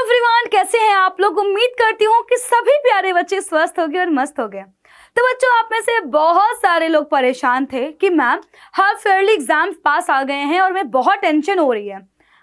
everyone कैसे हैं आप लोग उम्मीद करती हूँ कि सभी प्यारे बच्चे स्वस्थ हो गए और मस्त हो गए तो बच्चों आप में से बहुत सारे लोग परेशान थे कि ma'am half yearly exam pass आ गए हैं और मैं बहुत टेंशन हो रही है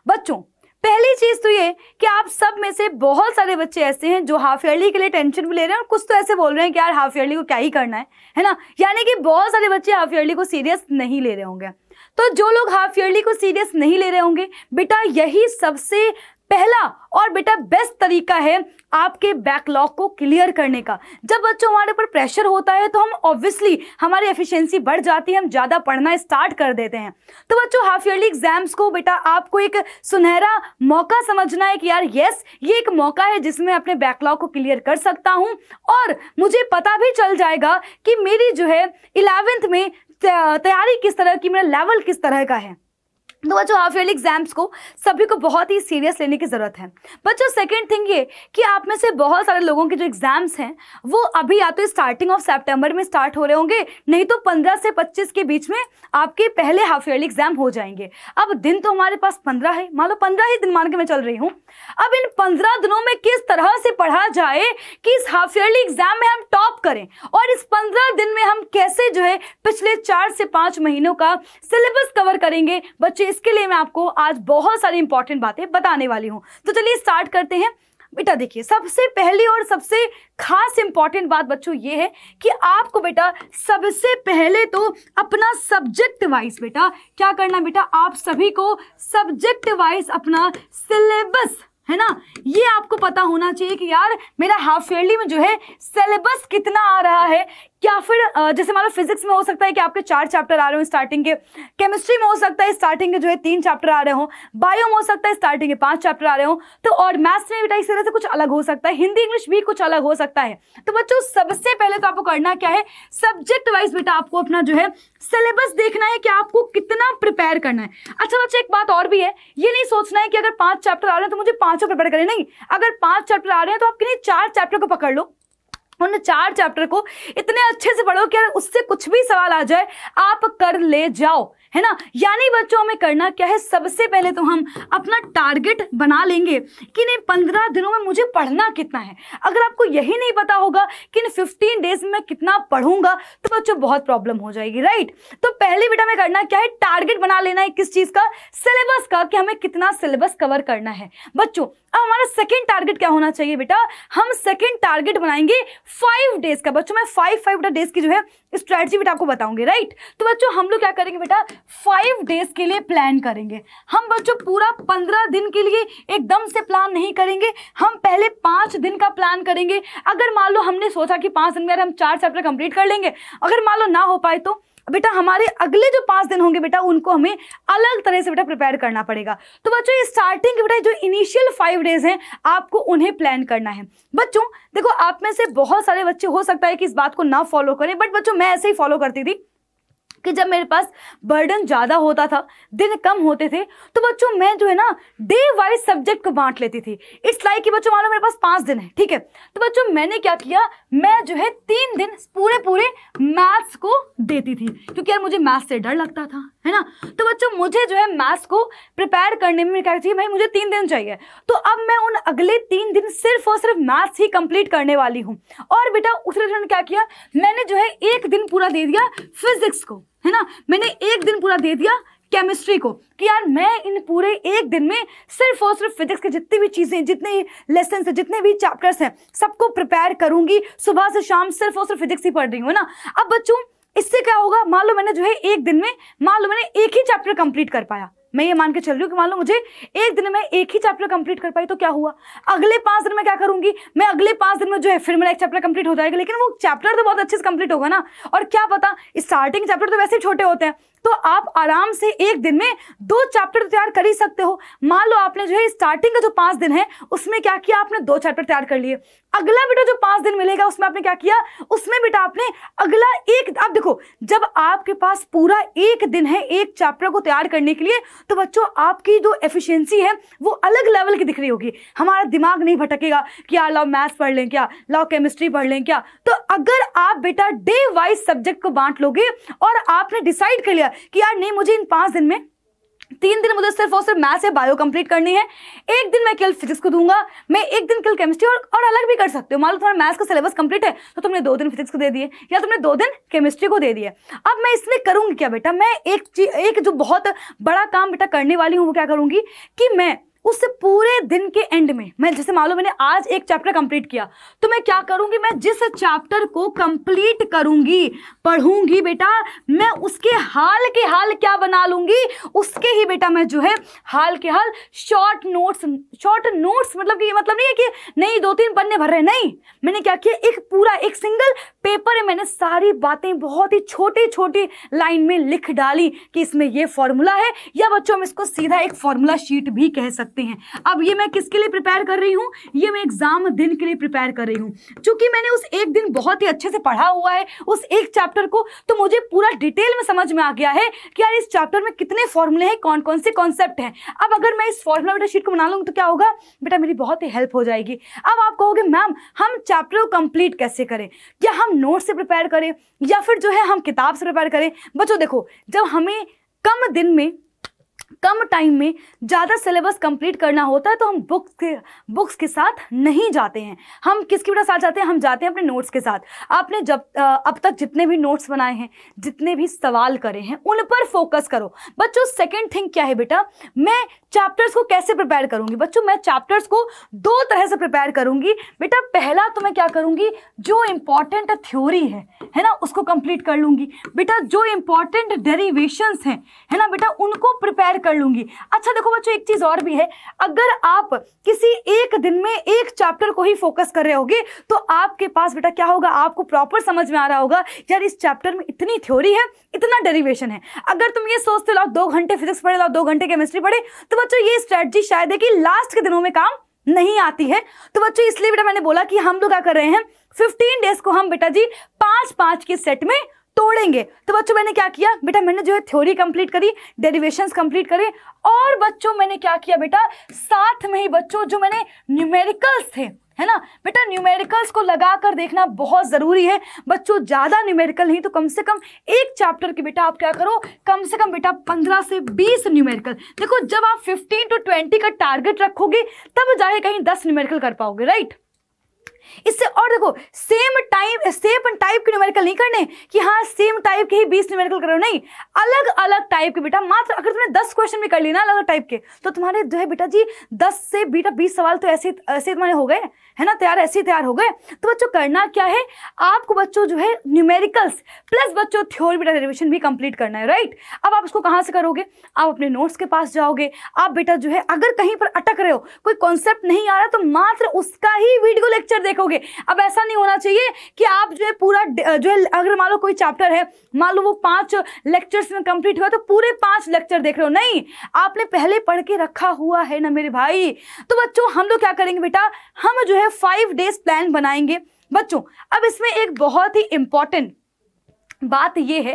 बच्चों पहली चीज़ तो ये कि आप सब में से बहुत सारे बच्चे ऐसे हैं जो हाफ ईयरली के लिए टेंशन भी ले रहे हैं और कुछ तो ऐसे बोल रहे हैं कि यार हाफ ईयरली को क्या ही करना है है ना यानी कि बहुत सारे बच्चे हाफ ईयरली को सीरियस नहीं ले रहे होंगे तो जो लोग हाफ ईयरली को सीरियस नहीं ले रहे होंगे बेटा यही सबसे पहला और बेटा बेस्ट तरीका है आपके बैकलॉग को क्लियर करने का जब बच्चों हमारे ऊपर प्रेशर होता है तो हम ऑब्वियसली हमारी एफिशिएंसी बढ़ जाती है हम ज़्यादा पढ़ना स्टार्ट कर देते हैं तो बच्चों हाफ ईयरली एग्जाम्स को बेटा आपको एक सुनहरा मौका समझना है कि यार येस ये एक मौका है जिसमें अपने बैकलॉग को क्लियर कर सकता हूँ और मुझे पता भी चल जाएगा कि मेरी जो है इलेवेंथ में तैयारी किस तरह की मेरा लेवल किस तरह का है तो बच्चों हाफ ईयरली एग्जाम्स को सभी को बहुत ही सीरियस लेने की ज़रूरत है बच्चों सेकंड थिंग ये कि आप में से बहुत सारे लोगों के जो एग्जाम्स हैं वो अभी या तो स्टार्टिंग ऑफ सितंबर में स्टार्ट हो रहे होंगे नहीं तो 15 से 25 के बीच में आपके पहले हाफ ईयरली एग्जाम हो जाएंगे अब दिन तो हमारे पास पंद्रह है मान लो पंद्रह ही दिन मान के मैं चल रही हूँ अब इन पंद्रह दिनों में किस तरह से पढ़ा जाए कि इस हाफ ईयरली एग्जाम में हम टॉप करें और इस पंद्रह दिन कैसे जो है पिछले चार से पांच महीनों का सिलेबस कवर करेंगे बच्चे इसके लिए मैं आपको आज बहुत सारी इंपॉर्टेंट बातें बताने वाली हूँ तो चलिए स्टार्ट करते हैं बेटा देखिए सबसे पहली और सबसे खास इंपॉर्टेंट बात बच्चों ये है कि आपको बेटा सबसे पहले तो अपना सब्जेक्ट वाइज बेटा क्या करना बेटा आप सभी को सब्जेक्ट वाइज अपना सिलेबस है ना ये आपको पता होना चाहिए कि यार मेरा हाफ ईयरली में जो है सिलेबस कितना आ रहा है या फिर जैसे मान लो फिजिक्स में हो सकता है कि आपके चार चैप्टर आ रहे हो स्टार्टिंग के केमिस्ट्री में हो सकता है स्टार्टिंग के जो है तीन चैप्टर आ रहे हो बायो में हो सकता है स्टार्टिंग के पांच चैप्टर आ रहे हो तो और मैथ्स में भी इस तरह से कुछ अलग हो सकता है हिंदी इंग्लिश भी कुछ अलग हो सकता है तो बच्चों सबसे पहले तो आपको करना क्या है सब्जेक्ट वाइज बेटा आपको अपना जो है सिलेबस देखना है कि आपको कितना प्रिपेयर करना है अच्छा बच्चा एक बात और भी है ये नहीं सोचना है कि अगर पांच चैप्टर आ रहे हैं तो मुझे पांचों प्रिपेयर करें नहीं अगर पांच चैप्टर आ रहे हैं तो आप किन्हीं चार चैप्टर को पकड़ लो उन चार चैप्टर को इतने अच्छे से पढ़ो कि अगर उससे कुछ भी सवाल आ जाए आप कर ले जाओ है ना यानी बच्चों हमें करना क्या है सबसे पहले तो हम अपना टारगेट बना लेंगे कि नहीं पंद्रह दिनों में मुझे पढ़ना कितना है अगर आपको यही नहीं पता होगा कि नहीं फिफ्टीन डेज में कितना पढ़ूंगा तो बच्चों बहुत प्रॉब्लम हो जाएगी राइट तो पहले बेटा हमें करना क्या है टारगेट बना लेना है किस चीज़ का सिलेबस का कि हमें कितना सिलेबस कवर करना है बच्चों अब हमारा सेकेंड टारगेट क्या होना चाहिए बेटा हम सेकेंड टारगेट बनाएंगे फाइव डेज का बच्चों मैं फाइव फाइव डेज की जो है स्ट्रेटजी बेटा आपको बताऊंगी राइट तो बच्चों हम लोग क्या करेंगे बेटा फाइव डेज के लिए प्लान करेंगे हम बच्चों पूरा पंद्रह दिन के लिए एकदम से प्लान नहीं करेंगे हम पहले पांच दिन का प्लान करेंगे अगर मान लो हमने सोचा कि पांच दिन में हम चार चैप्टर कंप्लीट कर लेंगे अगर मान लो ना हो पाए तो बेटा हमारे अगले जो पांच दिन होंगे बेटा उनको हमें अलग तरह से बेटा प्रिपेयर करना पड़ेगा तो बच्चों ये स्टार्टिंग के बेटा जो इनिशियल फाइव डेज हैं आपको उन्हें प्लान करना है बच्चों देखो आप में से बहुत सारे बच्चे हो सकता है कि इस बात को ना फॉलो करें बट बच्चों मैं ऐसे ही फॉलो करती थी कि जब मेरे पास बर्डन ज़्यादा होता था दिन कम होते थे तो बच्चों मैं जो है ना डे वाइज सब्जेक्ट को बांट लेती थी इट्स लाइक कि बच्चों मानो मेरे पास पाँच दिन है ठीक है तो बच्चों मैंने क्या किया मैं जो है तीन दिन पूरे पूरे मैथ्स को देती थी क्योंकि यार मुझे मैथ्स से डर लगता था है ना तो बच्चों मुझे जो है मैथ्स को प्रिपेयर करने में क्या चाहिए भाई मुझे तीन दिन चाहिए तो अब मैं उन अगले तीन दिन सिर्फ और सिर्फ मैथ्स ही कंप्लीट करने वाली हूँ और बेटा उसने क्या किया मैंने जो है एक दिन पूरा दे दिया फिजिक्स को है ना मैंने एक दिन पूरा दे दिया केमिस्ट्री को कि यार मैं इन पूरे एक दिन में सिर्फ और सिर्फ फिजिक्स के जितनी भी चीज़ें जितने लेसन है जितने भी चैप्टर्स हैं सबको प्रिपेयर करूंगी सुबह से शाम सिर्फ और सिर्फ फिजिक्स ही पढ़ रही हूँ ना अब बच्चों इससे क्या होगा मान लो मैंने जो है एक दिन में मान लो मैंने एक ही चैप्टर कंप्लीट कर पाया मैं ये मान के चल रही हूँ कि मान लो मुझे एक दिन में एक ही चैप्टर कंप्लीट कर पाई तो क्या हुआ अगले पांच दिन में क्या करूंगी मैं अगले पांच दिन में जो है फिर मेरा एक चैप्टर कंप्लीट हो जाएगा लेकिन वो चैप्टर तो बहुत अच्छे से कंप्लीट होगा ना और क्या पता स्टार्टिंग चैप्टर तो वैसे ही छोटे होते हैं तो आप आराम से एक दिन में दो चैप्टर तैयार कर ही सकते हो मान लो आपने जो है स्टार्टिंग का जो पांच दिन है उसमें क्या किया आपने दो चैप्टर तैयार कर लिए अगला बेटा जो पांच दिन मिलेगा उसमें आपने क्या किया उसमें बेटा आपने अगला एक अब देखो जब आपके पास पूरा एक दिन है एक चैप्टर को तैयार करने के लिए तो बच्चों आपकी जो एफिशिएंसी है वो अलग लेवल की दिख रही होगी हमारा दिमाग नहीं भटकेगा कि यार लॉ मैथ्स पढ़ लें क्या लॉ केमिस्ट्री पढ़ लें क्या तो अगर आप बेटा डे वाइज सब्जेक्ट को बांट लोगे और आपने डिसाइड कर लिया क्लियर कि यार नहीं मुझे इन पांच दिन में तीन दिन मुझे सिर्फ और सिर्फ मैथ्स या बायो कंप्लीट करनी है एक दिन मैं केवल फिजिक्स को दूंगा मैं एक दिन केवल केमिस्ट्री और, और अलग भी कर सकते हो मान लो तुम्हारा मैथ्स का सिलेबस कंप्लीट है तो तुमने दो दिन फिजिक्स को दे दिए या तुमने दो दिन केमिस्ट्री को दे दिए अब मैं इसमें करूंगी क्या बेटा मैं एक एक जो बहुत बड़ा काम बेटा करने वाली हूँ वो क्या करूंगी कि मैं उससे पूरे दिन के एंड में मैं जैसे मान लो मैंने आज एक चैप्टर कंप्लीट किया तो मैं क्या करूंगी मैं जिस चैप्टर को कंप्लीट करूंगी पढ़ूंगी बेटा मैं उसके हाल के हाल क्या बना लूंगी उसके ही बेटा मैं जो है हाल के हाल शॉर्ट नोट्स शॉर्ट नोट्स मतलब कि ये मतलब नहीं है कि नहीं दो तीन पन्ने भर रहे नहीं मैंने क्या किया एक पूरा एक सिंगल पेपर मैंने सारी बातें बहुत ही छोटी छोटी लाइन में लिख डाली कि इसमें ये फॉर्मूला है या बच्चों हम इसको सीधा एक फॉर्मूला शीट भी कह सकते सकते हैं अब ये मैं किसके लिए प्रिपेयर कर रही हूँ ये मैं एग्ज़ाम दिन के लिए प्रिपेयर कर रही हूँ चूंकि मैंने उस एक दिन बहुत ही अच्छे से पढ़ा हुआ है उस एक चैप्टर को तो मुझे पूरा डिटेल में समझ में आ गया है कि यार इस चैप्टर में कितने फॉर्मूले हैं कौन कौन से कॉन्सेप्ट हैं अब अगर मैं इस फॉर्मूला बेटा शीट को बना लूँगी तो क्या होगा बेटा मेरी बहुत ही हेल्प हो जाएगी अब आप कहोगे मैम हम चैप्टर को कंप्लीट कैसे करें या हम नोट से प्रिपेयर करें या फिर जो है हम किताब से प्रिपेयर करें बच्चों देखो जब हमें कम दिन में कम टाइम में ज़्यादा सिलेबस कंप्लीट करना होता है तो हम बुक्स के बुक्स के साथ नहीं जाते हैं हम किसके बिना साथ जाते हैं हम जाते हैं अपने नोट्स के साथ आपने जब अब तक जितने भी नोट्स बनाए हैं जितने भी सवाल करे हैं उन पर फोकस करो बच्चों सेकेंड थिंग क्या है बेटा मैं चैप्टर्स को कैसे प्रिपेयर करूंगी बच्चों मैं चैप्टर्स को दो तरह से प्रिपेयर करूंगी बेटा पहला तो मैं क्या करूंगी जो इम्पॉर्टेंट थ्योरी है है ना उसको कंप्लीट कर लूंगी बेटा जो इम्पॉर्टेंट डेरिवेशंस हैं है ना बेटा उनको प्रिपेयर शेयर कर लूंगी अच्छा देखो बच्चों एक चीज और भी है अगर आप किसी एक दिन में एक चैप्टर को ही फोकस कर रहे होगे तो आपके पास बेटा क्या होगा आपको प्रॉपर समझ में आ रहा होगा यार इस चैप्टर में इतनी थ्योरी है इतना डेरिवेशन है अगर तुम ये सोचते लाओ दो घंटे फिजिक्स पढ़े लाओ दो घंटे केमिस्ट्री पढ़े तो बच्चों ये स्ट्रेटजी शायद है कि लास्ट के दिनों में काम नहीं आती है तो बच्चों इसलिए बेटा मैंने बोला कि हम लोग क्या कर रहे हैं 15 डेज को हम बेटा जी पांच पांच के सेट में तोड़ेंगे तो बच्चों मैंने क्या किया बेटा मैंने जो है थ्योरी कंप्लीट करी डेरिवेशंस कंप्लीट करे और बच्चों मैंने क्या किया बेटा साथ में ही बच्चों जो मैंने न्यूमेरिकल्स थे है ना बेटा न्यूमेरिकल्स को लगा कर देखना बहुत ज़रूरी है बच्चों ज़्यादा न्यूमेरिकल नहीं तो कम से कम एक चैप्टर के बेटा आप क्या करो कम से कम बेटा पंद्रह से बीस न्यूमेरिकल देखो जब आप फिफ्टीन टू ट्वेंटी का टारगेट रखोगे तब जाए कहीं दस न्यूमेरिकल कर पाओगे राइट इससे और देखो सेम टाइप सेम टाइप के न्यूमेरिकल नहीं करने कि हाँ सेम टाइप के ही बीस न्यूमेरिकल करो नहीं अलग अलग टाइप के बेटा मात्र अगर तुमने दस क्वेश्चन भी कर लिया ना अलग अलग टाइप के तो तुम्हारे जो है बेटा जी दस से बेटा बीस सवाल तो ऐसे ऐसे तुम्हारे हो गए है ना तैयार ऐसे तैयार हो गए तो बच्चों करना क्या है आपको बच्चों जो है न्यूमेरिकल्स प्लस बच्चों थ्योरी बेटा डेरिवेशन भी कंप्लीट करना है राइट अब आप उसको कहाँ से करोगे आप अपने नोट्स के पास जाओगे आप बेटा जो है अगर कहीं पर अटक रहे हो कोई कॉन्सेप्ट नहीं आ रहा तो मात्र उसका ही वीडियो लेक्चर देख देखोगे अब ऐसा नहीं होना चाहिए कि आप जो है पूरा जो है अगर मान लो कोई चैप्टर है मान लो वो पांच लेक्चर्स में कंप्लीट हुआ तो पूरे पांच लेक्चर देख रहे हो नहीं आपने पहले पढ़ के रखा हुआ है ना मेरे भाई तो बच्चों हम लोग क्या करेंगे बेटा हम जो है फाइव डेज प्लान बनाएंगे बच्चों अब इसमें एक बहुत ही इंपॉर्टेंट बात यह है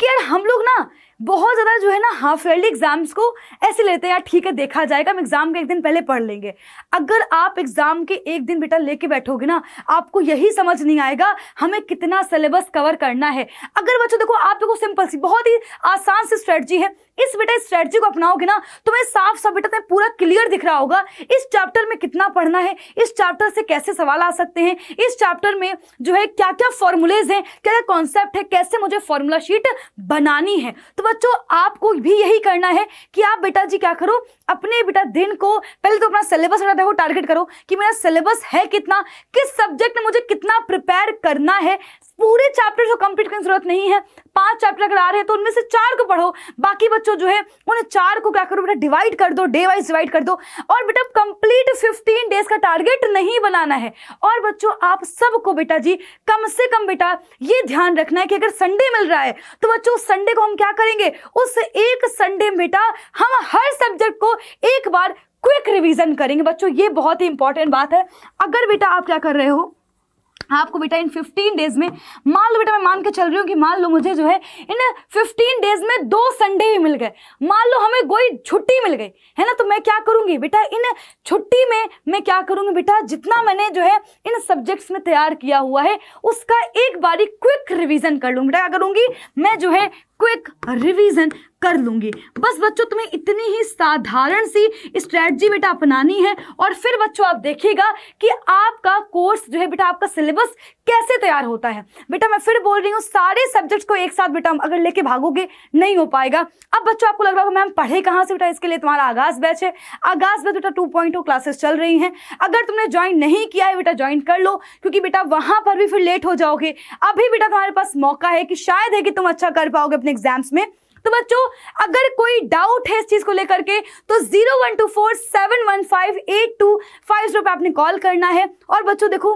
कि यार हम लोग ना बहुत ज़्यादा जो है ना हाफ ईयरली एग्ज़ाम्स को ऐसे लेते हैं यार ठीक है देखा जाएगा हम एग्ज़ाम के एक दिन पहले पढ़ लेंगे अगर आप एग्ज़ाम के एक दिन बेटा लेके बैठोगे ना आपको यही समझ नहीं आएगा हमें कितना सिलेबस कवर करना है अगर बच्चों देखो आप देखो सिंपल सी बहुत ही आसान सी स्ट्रेटजी है इस बेटा स्ट्रेटजी को अपनाओगे ना तुम्हें साफ साफ बेटा पूरा क्लियर दिख रहा होगा इस चैप्टर में कितना पढ़ना है इस चैप्टर से कैसे सवाल आ सकते हैं इस चैप्टर में जो है क्या क्या फॉर्मुलेज हैं क्या क्या कॉन्सेप्ट है कैसे मुझे फॉर्मूला शीट बनानी है तो बच्चों आपको भी यही करना है कि आप बेटा जी क्या करो अपने बेटा दिन को पहले तो अपना सिलेबस बेटा देखो टारगेट करो कि मेरा सिलेबस है कितना किस सब्जेक्ट में मुझे कितना प्रिपेयर करना है पूरे चैप्टर को कंप्लीट करने की जरूरत नहीं है पांच चैप्टर अगर आ रहे हैं तो उनमें से चार को पढ़ो बाकी बच्चों जो है उन चार को क्या करो बेटा डिवाइड कर दो डे वाइज डिवाइड कर दो और बेटा कंप्लीट 15 डेज का टारगेट नहीं बनाना है और बच्चों आप सबको बेटा जी कम से कम बेटा ये ध्यान रखना है कि अगर संडे मिल रहा है तो बच्चों संडे को हम क्या करेंगे उस एक संडे बेटा हम हर सब्जेक्ट को एक बार क्विक रिविजन करेंगे बच्चों ये बहुत ही इंपॉर्टेंट बात है अगर बेटा आप क्या कर रहे हो आपको बेटा इन 15 डेज में मान लो बेटा मैं मान के चल रही हूँ कि मान लो मुझे जो है इन 15 डेज में दो संडे भी मिल गए मान लो हमें कोई छुट्टी मिल गई है ना तो मैं क्या करूँगी बेटा इन छुट्टी में मैं क्या करूँगी बेटा जितना मैंने जो है इन सब्जेक्ट्स में तैयार किया हुआ है उसका एक बारी क्विक रिविज़न कर लूँ बेटा क्या करूँगी मैं जो है क्विक रिवीजन कर लूंगी बस बच्चों तुम्हें इतनी ही साधारण सी स्ट्रैटी बेटा अपनानी है और फिर बच्चों आप देखिएगा कि आपका कोर्स जो है बेटा आपका सिलेबस कैसे तैयार होता है बेटा मैं फिर बोल रही हूँ सारे सब्जेक्ट्स को एक साथ बेटा अगर लेके भागोगे नहीं हो पाएगा अब बच्चों आपको लग रहा होगा मैम पढ़े कहाँ से बेटा इसके लिए तुम्हारा आगाज बैच है आगाज बैच बेटा टू पॉइंट क्लासेस चल रही हैं अगर तुमने ज्वाइन नहीं किया है बेटा ज्वाइन कर लो क्योंकि बेटा वहाँ पर भी फिर लेट हो जाओगे अभी बेटा तुम्हारे पास मौका है कि शायद है कि तुम अच्छा कर पाओगे अपने एग्जाम्स में तो बच्चों अगर कोई डाउट है इस चीज को लेकर के तो zero one two four seven one five eight two five zero पे आपने कॉल करना है और बच्चों देखो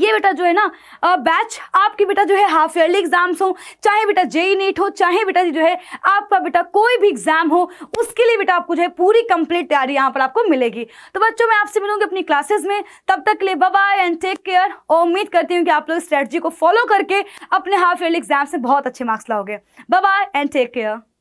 ये बेटा जो है ना बैच आपकी बेटा जो है हाफ ईयरली एग्जाम्स हो चाहे बेटा जेई नीट हो चाहे बेटा जो है आपका बेटा कोई भी एग्जाम हो उसके लिए बेटा आपको जो है पूरी कंप्लीट तैयारी यहाँ पर आपको मिलेगी तो बच्चों मैं आपसे मिलूंगी अपनी क्लासेस में तब तक के लिए बाय एंड टेक केयर और उम्मीद करती हूँ कि आप लोग स्ट्रेटजी को फॉलो करके अपने हाफ ईयरली एग्जाम से बहुत अच्छे मार्क्स लाओगे बाय एंड टेक केयर